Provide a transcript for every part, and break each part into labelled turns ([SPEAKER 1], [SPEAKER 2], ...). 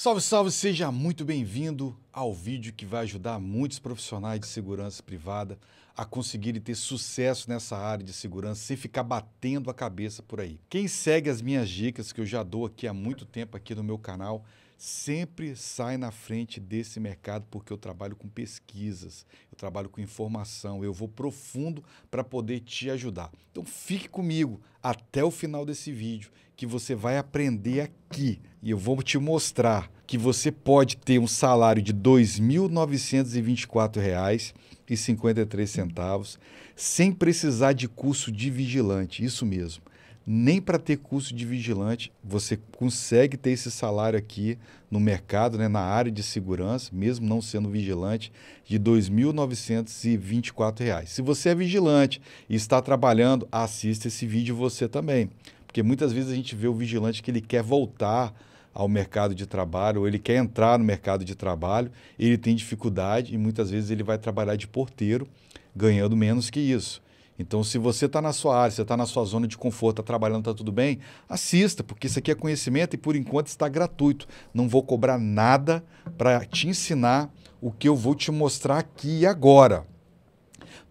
[SPEAKER 1] Salve, salve, seja muito bem-vindo ao vídeo que vai ajudar muitos profissionais de segurança privada a conseguirem ter sucesso nessa área de segurança sem ficar batendo a cabeça por aí. Quem segue as minhas dicas que eu já dou aqui há muito tempo aqui no meu canal sempre sai na frente desse mercado porque eu trabalho com pesquisas, eu trabalho com informação, eu vou profundo para poder te ajudar. Então fique comigo até o final desse vídeo que você vai aprender aqui e eu vou te mostrar que você pode ter um salário de R$ 2.924,53 sem precisar de curso de vigilante, isso mesmo nem para ter curso de vigilante, você consegue ter esse salário aqui no mercado, né, na área de segurança, mesmo não sendo vigilante, de R$ 2.924. Se você é vigilante e está trabalhando, assista esse vídeo você também. Porque muitas vezes a gente vê o vigilante que ele quer voltar ao mercado de trabalho, ou ele quer entrar no mercado de trabalho, ele tem dificuldade e muitas vezes ele vai trabalhar de porteiro, ganhando menos que isso. Então, se você está na sua área, você está na sua zona de conforto, está trabalhando, está tudo bem, assista, porque isso aqui é conhecimento e por enquanto está gratuito. Não vou cobrar nada para te ensinar o que eu vou te mostrar aqui e agora.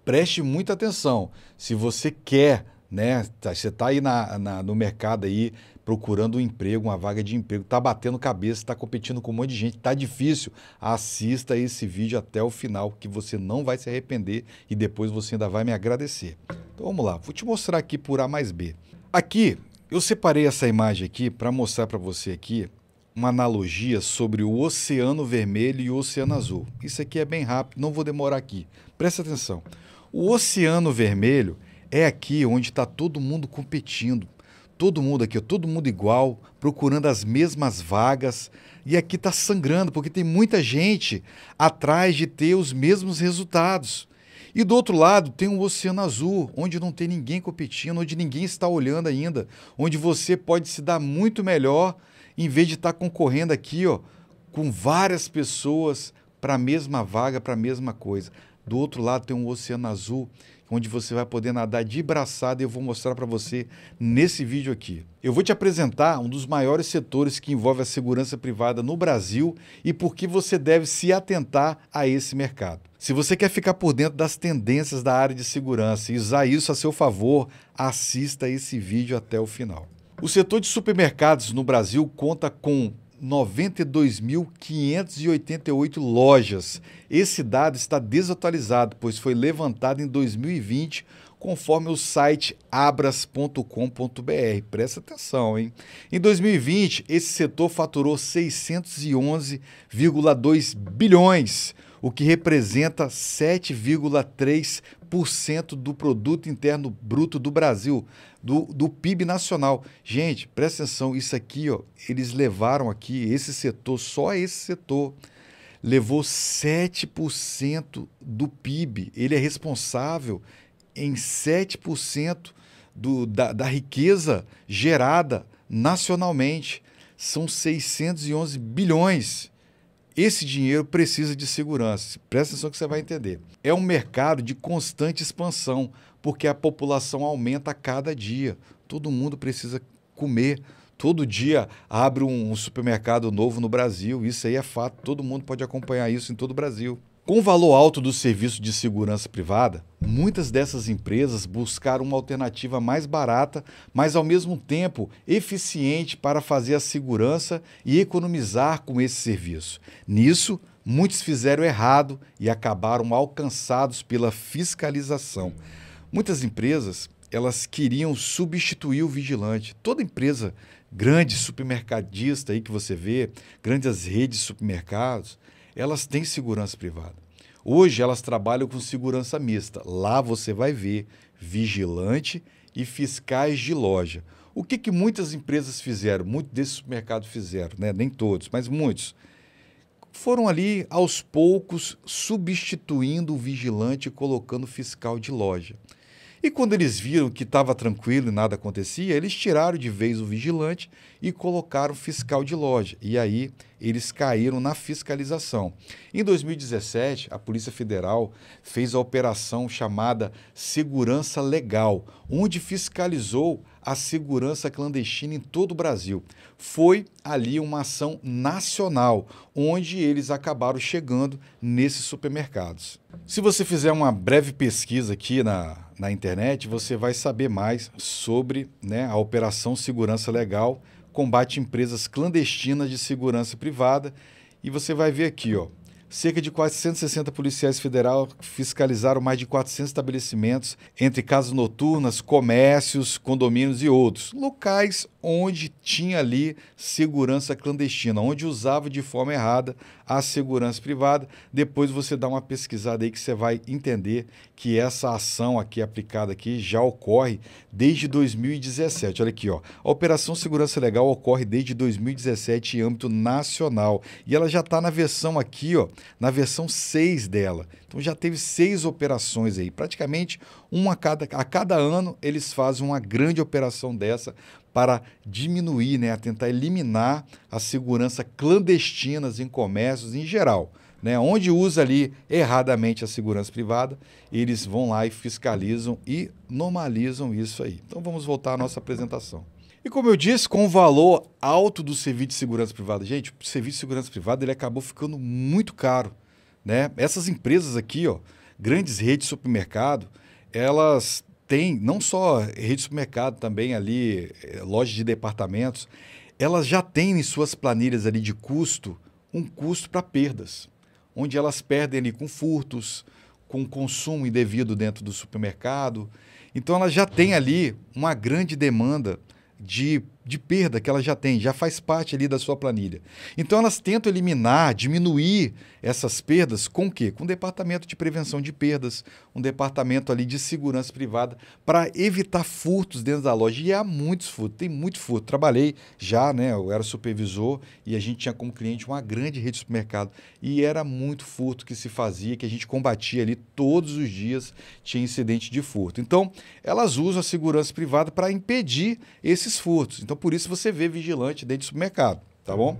[SPEAKER 1] Preste muita atenção. Se você quer, né, tá, você está aí na, na, no mercado aí procurando um emprego, uma vaga de emprego, está batendo cabeça, está competindo com um monte de gente, está difícil, assista esse vídeo até o final, que você não vai se arrepender e depois você ainda vai me agradecer. Então vamos lá, vou te mostrar aqui por A mais B. Aqui, eu separei essa imagem aqui para mostrar para você aqui uma analogia sobre o Oceano Vermelho e o Oceano Azul. Isso aqui é bem rápido, não vou demorar aqui. Presta atenção. O Oceano Vermelho é aqui onde está todo mundo competindo todo mundo aqui, todo mundo igual, procurando as mesmas vagas. E aqui está sangrando, porque tem muita gente atrás de ter os mesmos resultados. E do outro lado tem um oceano azul, onde não tem ninguém competindo, onde ninguém está olhando ainda, onde você pode se dar muito melhor em vez de estar tá concorrendo aqui ó, com várias pessoas para a mesma vaga, para a mesma coisa. Do outro lado tem um oceano azul, onde você vai poder nadar de braçada e eu vou mostrar para você nesse vídeo aqui. Eu vou te apresentar um dos maiores setores que envolve a segurança privada no Brasil e por que você deve se atentar a esse mercado. Se você quer ficar por dentro das tendências da área de segurança e usar isso a seu favor, assista esse vídeo até o final. O setor de supermercados no Brasil conta com 92.588 lojas. Esse dado está desatualizado, pois foi levantado em 2020 conforme o site abras.com.br. Presta atenção, hein? Em 2020, esse setor faturou 611,2 bilhões o que representa 7,3% do produto interno bruto do Brasil, do, do PIB nacional. Gente, presta atenção, isso aqui, ó, eles levaram aqui esse setor, só esse setor levou 7% do PIB. Ele é responsável em 7% do, da, da riqueza gerada nacionalmente. São 611 bilhões. Esse dinheiro precisa de segurança. Presta atenção que você vai entender. É um mercado de constante expansão, porque a população aumenta a cada dia. Todo mundo precisa comer. Todo dia abre um supermercado novo no Brasil. Isso aí é fato. Todo mundo pode acompanhar isso em todo o Brasil. Com o valor alto do serviço de segurança privada, muitas dessas empresas buscaram uma alternativa mais barata, mas ao mesmo tempo eficiente para fazer a segurança e economizar com esse serviço. Nisso, muitos fizeram errado e acabaram alcançados pela fiscalização. Muitas empresas, elas queriam substituir o vigilante. Toda empresa grande supermercadista aí que você vê, grandes redes de supermercados, elas têm segurança privada. Hoje elas trabalham com segurança mista. Lá você vai ver vigilante e fiscais de loja. O que, que muitas empresas fizeram, muitos desses mercado fizeram, né? nem todos, mas muitos, foram ali aos poucos substituindo o vigilante e colocando fiscal de loja. E quando eles viram que estava tranquilo e nada acontecia, eles tiraram de vez o vigilante e colocaram fiscal de loja. E aí eles caíram na fiscalização. Em 2017, a Polícia Federal fez a operação chamada Segurança Legal, onde fiscalizou a segurança clandestina em todo o Brasil. Foi ali uma ação nacional, onde eles acabaram chegando nesses supermercados. Se você fizer uma breve pesquisa aqui na na internet, você vai saber mais sobre né, a Operação Segurança Legal, combate empresas clandestinas de segurança privada. E você vai ver aqui, ó, cerca de 460 policiais federais fiscalizaram mais de 400 estabelecimentos, entre casas noturnas, comércios, condomínios e outros. Locais onde tinha ali segurança clandestina, onde usava de forma errada a segurança privada. Depois você dá uma pesquisada aí que você vai entender que essa ação aqui aplicada aqui já ocorre desde 2017. Olha aqui, ó. A Operação Segurança Legal ocorre desde 2017 em âmbito nacional e ela já está na versão aqui, ó, na versão 6 dela. Então já teve seis operações aí, praticamente uma a cada, a cada ano eles fazem uma grande operação dessa para diminuir, né, a tentar eliminar a segurança clandestinas em comércios em geral. Né, onde usa ali erradamente a segurança privada, eles vão lá e fiscalizam e normalizam isso aí. Então vamos voltar à nossa apresentação. E como eu disse, com o valor alto do serviço de segurança privada, gente, o serviço de segurança privada ele acabou ficando muito caro, né? Essas empresas aqui, ó, grandes redes de supermercado, elas tem, não só rede de supermercado, também ali, eh, lojas de departamentos, elas já têm em suas planilhas ali de custo um custo para perdas, onde elas perdem ali com furtos, com consumo indevido dentro do supermercado. Então, elas já têm ali uma grande demanda de de perda que ela já tem, já faz parte ali da sua planilha. Então elas tentam eliminar, diminuir essas perdas com o quê? Com o departamento de prevenção de perdas, um departamento ali de segurança privada para evitar furtos dentro da loja. E há muitos furtos, tem muito furto. Trabalhei já, né, eu era supervisor e a gente tinha como cliente uma grande rede de supermercado e era muito furto que se fazia, que a gente combatia ali todos os dias, tinha incidente de furto. Então, elas usam a segurança privada para impedir esses furtos. Então, por isso você vê vigilante dentro do supermercado, tá bom?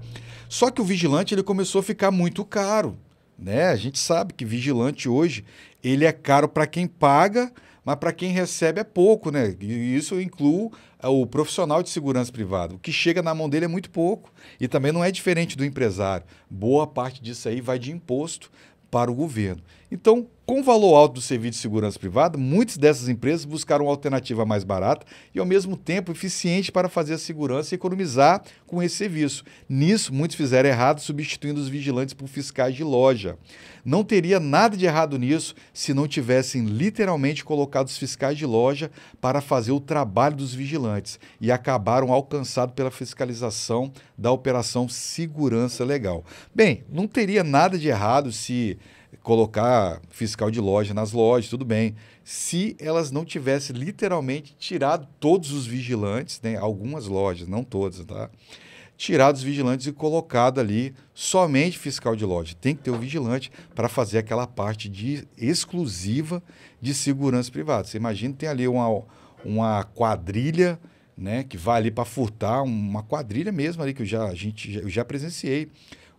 [SPEAKER 1] Só que o vigilante ele começou a ficar muito caro, né? A gente sabe que vigilante hoje ele é caro para quem paga, mas para quem recebe é pouco, né? E isso inclui é, o profissional de segurança privada. O que chega na mão dele é muito pouco. E também não é diferente do empresário. Boa parte disso aí vai de imposto para o governo. Então, com o valor alto do serviço de segurança privada, muitas dessas empresas buscaram uma alternativa mais barata e, ao mesmo tempo, eficiente para fazer a segurança e economizar com esse serviço. Nisso, muitos fizeram errado, substituindo os vigilantes por fiscais de loja. Não teria nada de errado nisso se não tivessem literalmente colocado os fiscais de loja para fazer o trabalho dos vigilantes e acabaram alcançados pela fiscalização da operação Segurança Legal. Bem, não teria nada de errado se colocar fiscal de loja nas lojas, tudo bem. Se elas não tivessem literalmente tirado todos os vigilantes, né, algumas lojas, não todas, tá? Tirado os vigilantes e colocado ali somente fiscal de loja. Tem que ter o vigilante para fazer aquela parte de exclusiva de segurança privada. Você imagina, tem ali uma, uma quadrilha né, que vai ali para furtar, uma quadrilha mesmo ali que eu já, a gente, eu já presenciei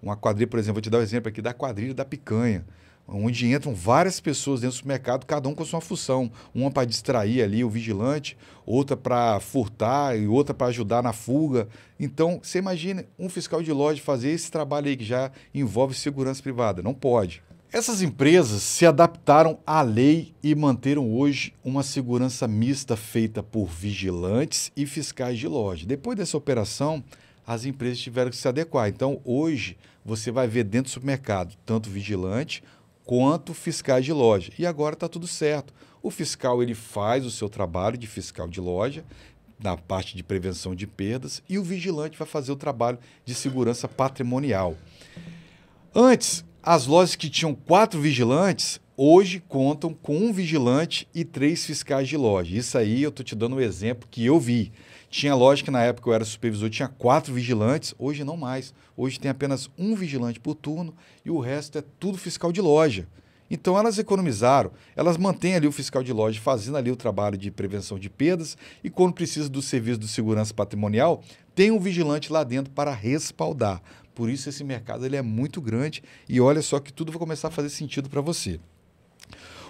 [SPEAKER 1] uma quadrilha, por exemplo, vou te dar o um exemplo aqui da quadrilha da picanha onde entram várias pessoas dentro do mercado, cada um com a sua função. Uma para distrair ali o vigilante, outra para furtar e outra para ajudar na fuga. Então, você imagina um fiscal de loja fazer esse trabalho aí que já envolve segurança privada. Não pode. Essas empresas se adaptaram à lei e manteram hoje uma segurança mista feita por vigilantes e fiscais de loja. Depois dessa operação, as empresas tiveram que se adequar. Então, hoje, você vai ver dentro do supermercado tanto vigilante quanto fiscais de loja. E agora está tudo certo. O fiscal ele faz o seu trabalho de fiscal de loja, na parte de prevenção de perdas, e o vigilante vai fazer o trabalho de segurança patrimonial. Antes, as lojas que tinham quatro vigilantes, hoje contam com um vigilante e três fiscais de loja. Isso aí eu estou te dando um exemplo que eu vi. Tinha loja que na época eu era supervisor, tinha quatro vigilantes, hoje não mais. Hoje tem apenas um vigilante por turno e o resto é tudo fiscal de loja. Então elas economizaram, elas mantêm ali o fiscal de loja fazendo ali o trabalho de prevenção de perdas e quando precisa do serviço de segurança patrimonial, tem um vigilante lá dentro para respaldar. Por isso esse mercado ele é muito grande e olha só que tudo vai começar a fazer sentido para você.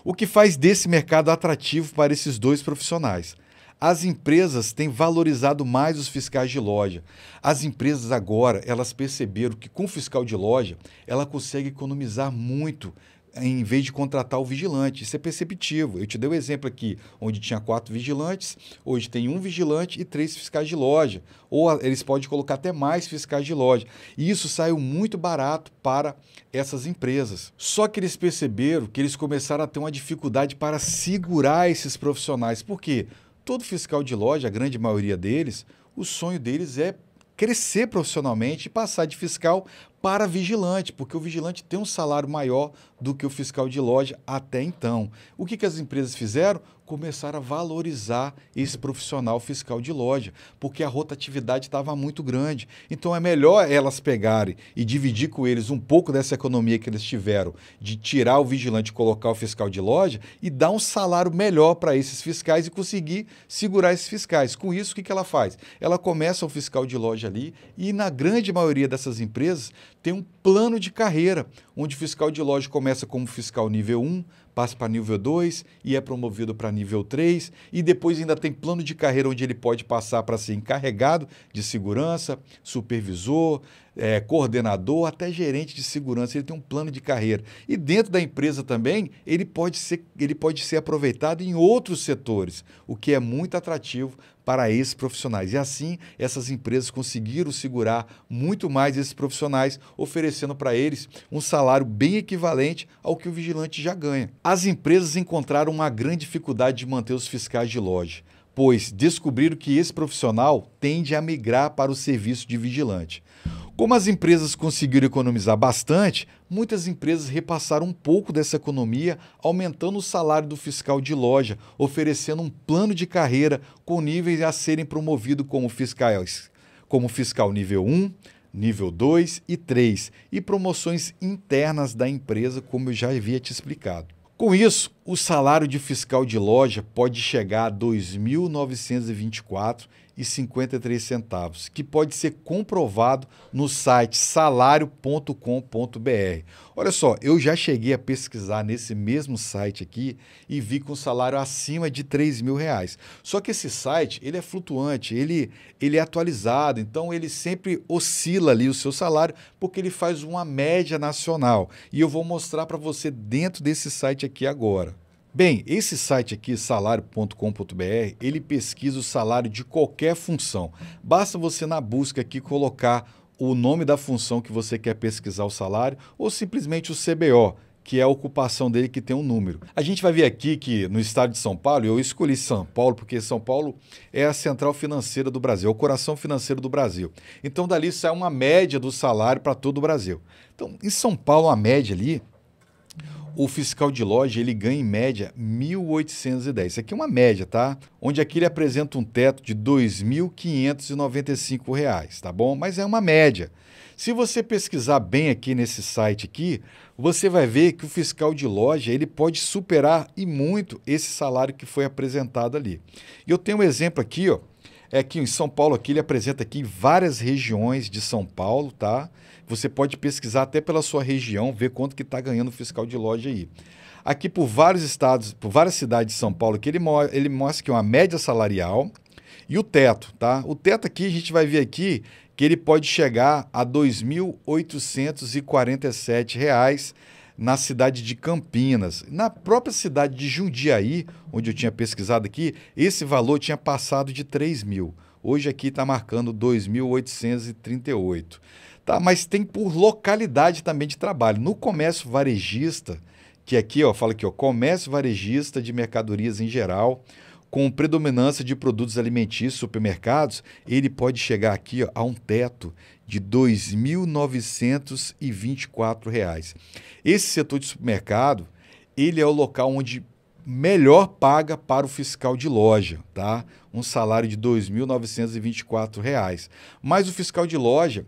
[SPEAKER 1] O que faz desse mercado atrativo para esses dois profissionais? As empresas têm valorizado mais os fiscais de loja. As empresas agora, elas perceberam que com o fiscal de loja, ela consegue economizar muito em vez de contratar o vigilante. Isso é perceptível. Eu te dei o um exemplo aqui, onde tinha quatro vigilantes, hoje tem um vigilante e três fiscais de loja. Ou ah, eles podem colocar até mais fiscais de loja. E isso saiu muito barato para essas empresas. Só que eles perceberam que eles começaram a ter uma dificuldade para segurar esses profissionais. Por quê? todo fiscal de loja, a grande maioria deles, o sonho deles é crescer profissionalmente e passar de fiscal para vigilante, porque o vigilante tem um salário maior do que o fiscal de loja até então. O que, que as empresas fizeram? começar a valorizar esse profissional fiscal de loja, porque a rotatividade estava muito grande. Então é melhor elas pegarem e dividir com eles um pouco dessa economia que eles tiveram de tirar o vigilante e colocar o fiscal de loja e dar um salário melhor para esses fiscais e conseguir segurar esses fiscais. Com isso, o que, que ela faz? Ela começa o fiscal de loja ali e, na grande maioria dessas empresas, tem um plano de carreira, onde o fiscal de loja começa como fiscal nível 1, passa para nível 2 e é promovido para nível 3, e depois ainda tem plano de carreira onde ele pode passar para ser encarregado de segurança, supervisor, é, coordenador até gerente de segurança, ele tem um plano de carreira. E dentro da empresa também, ele pode ser, ele pode ser aproveitado em outros setores, o que é muito atrativo para esses profissionais. E assim, essas empresas conseguiram segurar muito mais esses profissionais, oferecendo para eles um salário bem equivalente ao que o vigilante já ganha. As empresas encontraram uma grande dificuldade de manter os fiscais de loja, pois descobriram que esse profissional tende a migrar para o serviço de vigilante. Como as empresas conseguiram economizar bastante, muitas empresas repassaram um pouco dessa economia, aumentando o salário do fiscal de loja, oferecendo um plano de carreira com níveis a serem promovidos como fiscais, como fiscal nível 1, nível 2 e 3, e promoções internas da empresa, como eu já havia te explicado. Com isso, o salário de fiscal de loja pode chegar a R$ 2.924 três centavos, que pode ser comprovado no site salario.com.br. Olha só, eu já cheguei a pesquisar nesse mesmo site aqui e vi com um salário acima de 3 mil reais. Só que esse site ele é flutuante, ele, ele é atualizado, então ele sempre oscila ali o seu salário porque ele faz uma média nacional. E eu vou mostrar para você dentro desse site aqui agora. Bem, esse site aqui, salário.com.br, ele pesquisa o salário de qualquer função. Basta você na busca aqui colocar o nome da função que você quer pesquisar o salário ou simplesmente o CBO, que é a ocupação dele que tem um número. A gente vai ver aqui que no estado de São Paulo, eu escolhi São Paulo porque São Paulo é a central financeira do Brasil, é o coração financeiro do Brasil. Então dali sai uma média do salário para todo o Brasil. Então, em São Paulo, a média ali o fiscal de loja ele ganha em média 1.810. Isso aqui é uma média, tá? Onde aqui ele apresenta um teto de R$ 2.595, tá bom? Mas é uma média. Se você pesquisar bem aqui nesse site aqui, você vai ver que o fiscal de loja ele pode superar e muito esse salário que foi apresentado ali. Eu tenho um exemplo aqui, ó, é que em São Paulo aqui ele apresenta aqui várias regiões de São Paulo, tá? Você pode pesquisar até pela sua região, ver quanto que está ganhando o fiscal de loja aí. Aqui por vários estados, por várias cidades de São Paulo, que ele, mo ele mostra que é uma média salarial e o teto, tá? O teto aqui a gente vai ver aqui que ele pode chegar a R$ 2.847 na cidade de Campinas. Na própria cidade de Jundiaí, onde eu tinha pesquisado aqui, esse valor tinha passado de 3 mil. Hoje aqui está marcando 2.838. Tá, mas tem por localidade também de trabalho. No comércio varejista, que aqui ó, fala aqui, ó, comércio varejista de mercadorias em geral, com predominância de produtos alimentícios, supermercados, ele pode chegar aqui ó, a um teto de R$ 2.924. Esse setor de supermercado, ele é o local onde melhor paga para o fiscal de loja, tá? Um salário de R$ 2.924. Mas o fiscal de loja,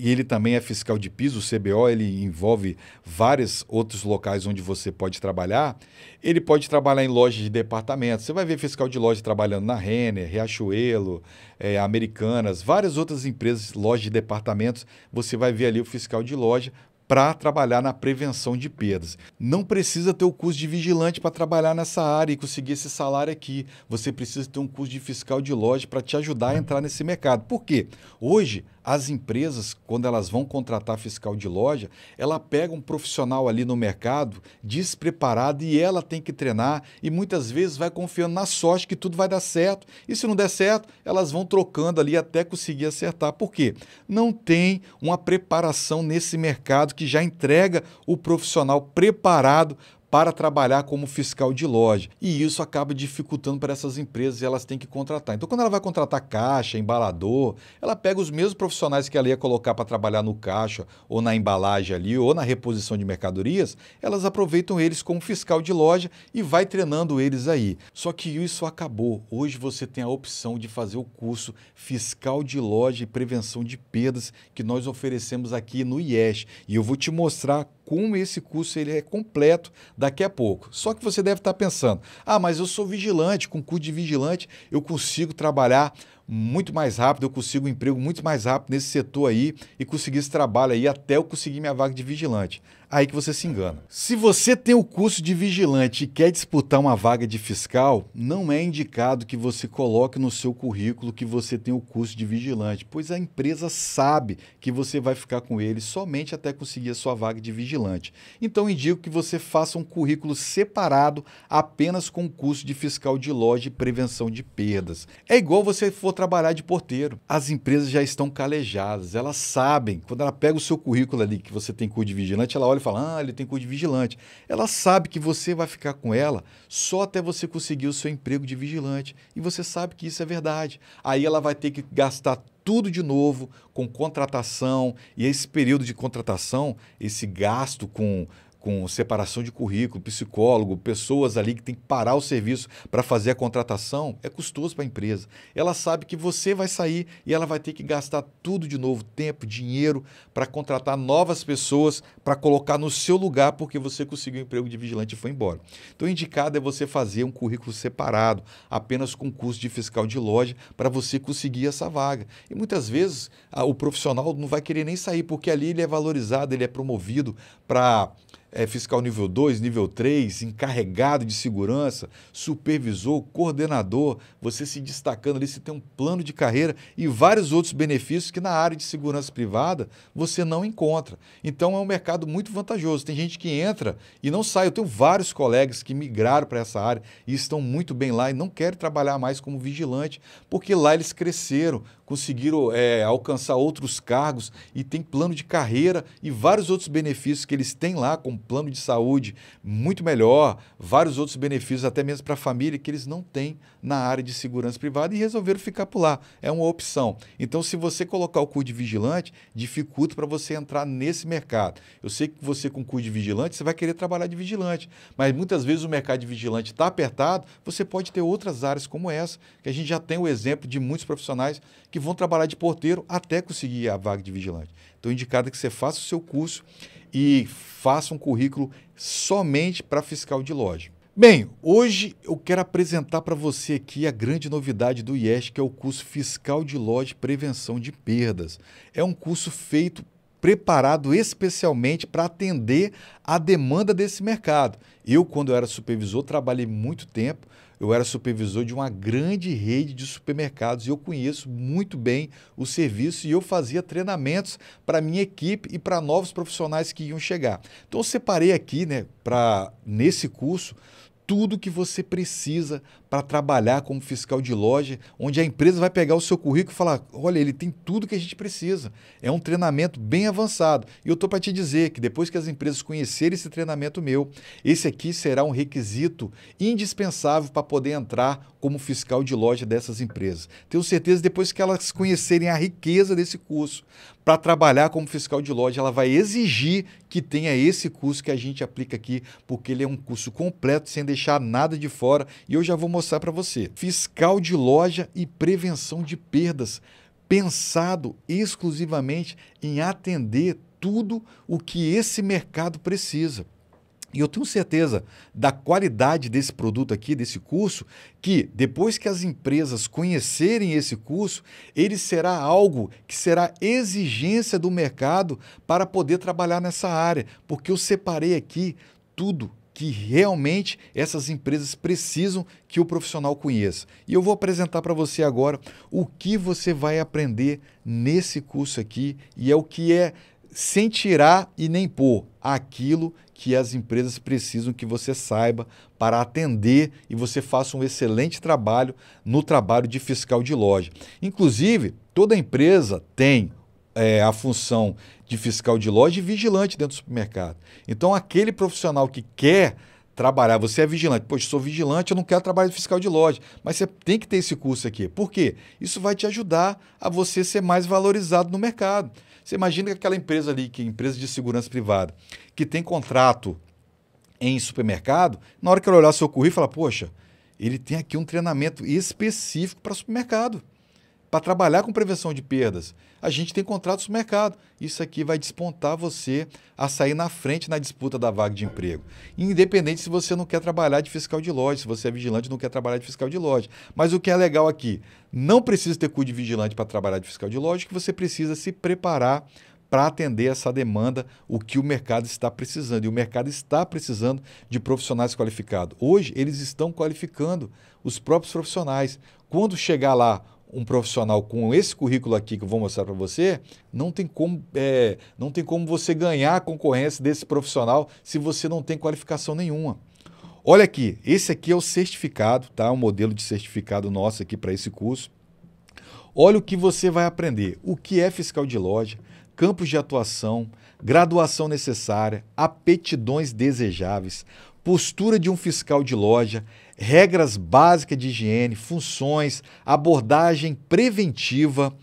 [SPEAKER 1] e ele também é fiscal de piso, o CBO, ele envolve vários outros locais onde você pode trabalhar. Ele pode trabalhar em lojas de departamento. Você vai ver fiscal de loja trabalhando na Renner, Riachuelo, é, Americanas, várias outras empresas, lojas de departamentos. Você vai ver ali o fiscal de loja para trabalhar na prevenção de perdas. Não precisa ter o curso de vigilante para trabalhar nessa área e conseguir esse salário aqui. Você precisa ter um curso de fiscal de loja para te ajudar a entrar nesse mercado. Por quê? Hoje, as empresas, quando elas vão contratar fiscal de loja, ela pega um profissional ali no mercado despreparado e ela tem que treinar e muitas vezes vai confiando na sorte que tudo vai dar certo. E se não der certo, elas vão trocando ali até conseguir acertar. Por quê? Não tem uma preparação nesse mercado que já entrega o profissional preparado para trabalhar como fiscal de loja. E isso acaba dificultando para essas empresas e elas têm que contratar. Então, quando ela vai contratar caixa, embalador, ela pega os mesmos profissionais que ela ia colocar para trabalhar no caixa, ou na embalagem ali, ou na reposição de mercadorias, elas aproveitam eles como fiscal de loja e vai treinando eles aí. Só que isso acabou. Hoje você tem a opção de fazer o curso fiscal de loja e prevenção de perdas que nós oferecemos aqui no IES. E eu vou te mostrar como esse curso ele é completo daqui a pouco. Só que você deve estar pensando: ah, mas eu sou vigilante, com cu de vigilante eu consigo trabalhar muito mais rápido, eu consigo um emprego muito mais rápido nesse setor aí e conseguir esse trabalho aí até eu conseguir minha vaga de vigilante aí que você se engana. Se você tem o curso de vigilante e quer disputar uma vaga de fiscal, não é indicado que você coloque no seu currículo que você tem o curso de vigilante, pois a empresa sabe que você vai ficar com ele somente até conseguir a sua vaga de vigilante. Então indico que você faça um currículo separado apenas com o curso de fiscal de loja e prevenção de perdas. É igual você for trabalhar de porteiro. As empresas já estão calejadas, elas sabem. Quando ela pega o seu currículo ali que você tem curso de vigilante, ela olha olha e fala, ah, ele tem cor de vigilante. Ela sabe que você vai ficar com ela só até você conseguir o seu emprego de vigilante. E você sabe que isso é verdade. Aí ela vai ter que gastar tudo de novo com contratação. E esse período de contratação, esse gasto com com separação de currículo, psicólogo, pessoas ali que tem que parar o serviço para fazer a contratação, é custoso para a empresa. Ela sabe que você vai sair e ela vai ter que gastar tudo de novo, tempo, dinheiro, para contratar novas pessoas para colocar no seu lugar porque você conseguiu um emprego de vigilante e foi embora. Então, indicado é você fazer um currículo separado, apenas com curso de fiscal de loja, para você conseguir essa vaga. E muitas vezes a, o profissional não vai querer nem sair porque ali ele é valorizado, ele é promovido para é, fiscal nível 2, nível 3, encarregado de segurança, supervisor, coordenador, você se destacando ali, você tem um plano de carreira e vários outros benefícios que na área de segurança privada você não encontra. Então é um mercado muito vantajoso. Tem gente que entra e não sai. Eu tenho vários colegas que migraram para essa área e estão muito bem lá e não querem trabalhar mais como vigilante, porque lá eles cresceram, conseguiram é, alcançar outros cargos e tem plano de carreira e vários outros benefícios que eles têm lá, com plano de saúde muito melhor, vários outros benefícios, até mesmo para a família, que eles não têm na área de segurança privada e resolveram ficar por lá. É uma opção. Então, se você colocar o CUD de vigilante, dificulta para você entrar nesse mercado. Eu sei que você, com CUD de vigilante, você vai querer trabalhar de vigilante, mas muitas vezes o mercado de vigilante está apertado, você pode ter outras áreas como essa, que a gente já tem o exemplo de muitos profissionais que vão trabalhar de porteiro até conseguir a vaga de vigilante. Então, indicado é que você faça o seu curso e faça um currículo somente para fiscal de loja. Bem, hoje eu quero apresentar para você aqui a grande novidade do IES, que é o curso Fiscal de Loja e Prevenção de Perdas. É um curso feito preparado especialmente para atender a demanda desse mercado. Eu, quando eu era supervisor, trabalhei muito tempo eu era supervisor de uma grande rede de supermercados e eu conheço muito bem o serviço e eu fazia treinamentos para minha equipe e para novos profissionais que iam chegar. Então eu separei aqui, né, para nesse curso tudo que você precisa para trabalhar como fiscal de loja, onde a empresa vai pegar o seu currículo e falar: olha, ele tem tudo que a gente precisa. É um treinamento bem avançado. E eu estou para te dizer que depois que as empresas conhecerem esse treinamento meu, esse aqui será um requisito indispensável para poder entrar como fiscal de loja dessas empresas. Tenho certeza depois que elas conhecerem a riqueza desse curso, para trabalhar como fiscal de loja, ela vai exigir que tenha esse curso que a gente aplica aqui, porque ele é um curso completo, sem deixar nada de fora. E eu já vou mostrar para você. Fiscal de loja e prevenção de perdas, pensado exclusivamente em atender tudo o que esse mercado precisa. E eu tenho certeza da qualidade desse produto aqui, desse curso, que depois que as empresas conhecerem esse curso, ele será algo que será exigência do mercado para poder trabalhar nessa área, porque eu separei aqui tudo que realmente essas empresas precisam que o profissional conheça. E eu vou apresentar para você agora o que você vai aprender nesse curso aqui e é o que é sem tirar e nem pôr aquilo que as empresas precisam que você saiba para atender e você faça um excelente trabalho no trabalho de fiscal de loja. Inclusive, toda empresa tem é, a função de fiscal de loja e vigilante dentro do supermercado. Então, aquele profissional que quer trabalhar, você é vigilante, poxa, sou vigilante, eu não quero trabalhar de fiscal de loja, mas você tem que ter esse curso aqui. Por quê? Isso vai te ajudar a você ser mais valorizado no mercado. Você imagina que aquela empresa ali, que é empresa de segurança privada, que tem contrato em supermercado, na hora que ela olhar seu currículo, fala, poxa, ele tem aqui um treinamento específico para supermercado para trabalhar com prevenção de perdas, a gente tem contratos no mercado. Isso aqui vai despontar você a sair na frente na disputa da vaga de emprego. Independente se você não quer trabalhar de fiscal de loja, se você é vigilante e não quer trabalhar de fiscal de loja. Mas o que é legal aqui, não precisa ter cu de vigilante para trabalhar de fiscal de loja, que você precisa se preparar para atender essa demanda, o que o mercado está precisando. E o mercado está precisando de profissionais qualificados. Hoje, eles estão qualificando os próprios profissionais. Quando chegar lá um profissional com esse currículo aqui que eu vou mostrar para você, não tem, como, é, não tem como você ganhar a concorrência desse profissional se você não tem qualificação nenhuma. Olha aqui, esse aqui é o certificado, tá? Um modelo de certificado nosso aqui para esse curso. Olha o que você vai aprender: o que é fiscal de loja, campos de atuação, graduação necessária, apetidões desejáveis, postura de um fiscal de loja, regras básicas de higiene, funções, abordagem preventiva,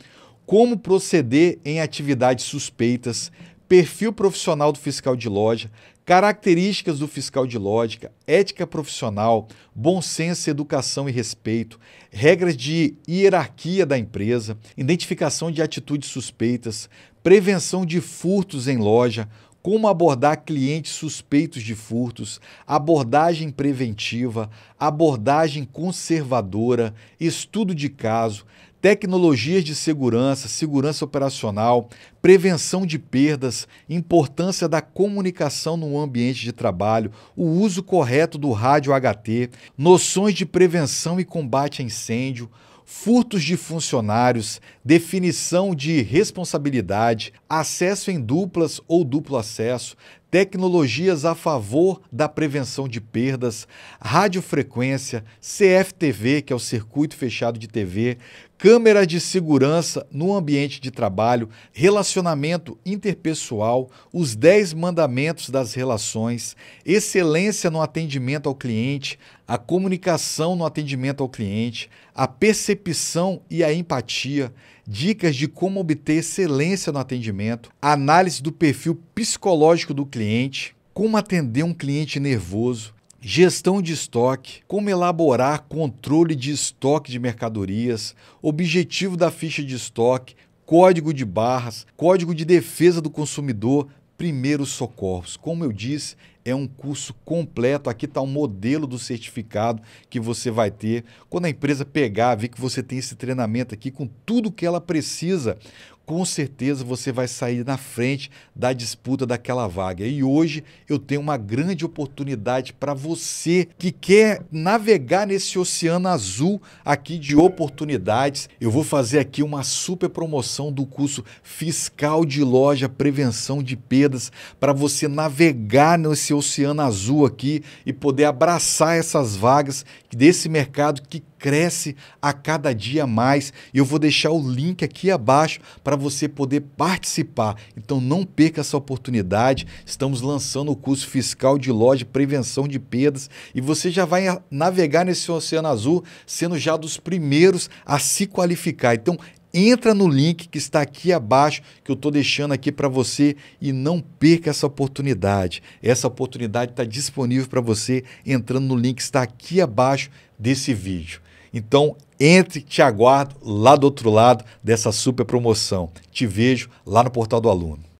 [SPEAKER 1] como proceder em atividades suspeitas, perfil profissional do fiscal de loja, características do fiscal de lógica, ética profissional, bom senso, educação e respeito, regras de hierarquia da empresa, identificação de atitudes suspeitas, prevenção de furtos em loja, como abordar clientes suspeitos de furtos, abordagem preventiva, abordagem conservadora, estudo de caso, tecnologias de segurança, segurança operacional, prevenção de perdas, importância da comunicação no ambiente de trabalho, o uso correto do rádio HT, noções de prevenção e combate a incêndio, furtos de funcionários, definição de responsabilidade, acesso em duplas ou duplo acesso, tecnologias a favor da prevenção de perdas, radiofrequência, CFTV, que é o circuito fechado de TV, câmeras de segurança no ambiente de trabalho, relacionamento interpessoal, os 10 mandamentos das relações, excelência no atendimento ao cliente, a comunicação no atendimento ao cliente, a percepção e a empatia, dicas de como obter excelência no atendimento, análise do perfil psicológico do cliente, como atender um cliente nervoso, Gestão de estoque, como elaborar controle de estoque de mercadorias, objetivo da ficha de estoque, código de barras, código de defesa do consumidor, primeiros socorros. Como eu disse, é um curso completo. Aqui está o um modelo do certificado que você vai ter. Quando a empresa pegar, ver que você tem esse treinamento aqui com tudo que ela precisa, com certeza você vai sair na frente da disputa daquela vaga. E hoje eu tenho uma grande oportunidade para você que quer navegar nesse oceano azul aqui de oportunidades. Eu vou fazer aqui uma super promoção do curso Fiscal de Loja Prevenção de Perdas para você navegar nesse oceano azul aqui e poder abraçar essas vagas desse mercado que cresce a cada dia mais. E eu vou deixar o link aqui abaixo para você poder participar. Então não perca essa oportunidade. Estamos lançando o curso fiscal de loja de prevenção de perdas e você já vai navegar nesse oceano azul sendo já dos primeiros a se qualificar. Então entra no link que está aqui abaixo, que eu estou deixando aqui para você e não perca essa oportunidade. Essa oportunidade está disponível para você entrando no link que está aqui abaixo desse vídeo. Então, entre, te aguardo lá do outro lado dessa super promoção. Te vejo lá no Portal do Aluno.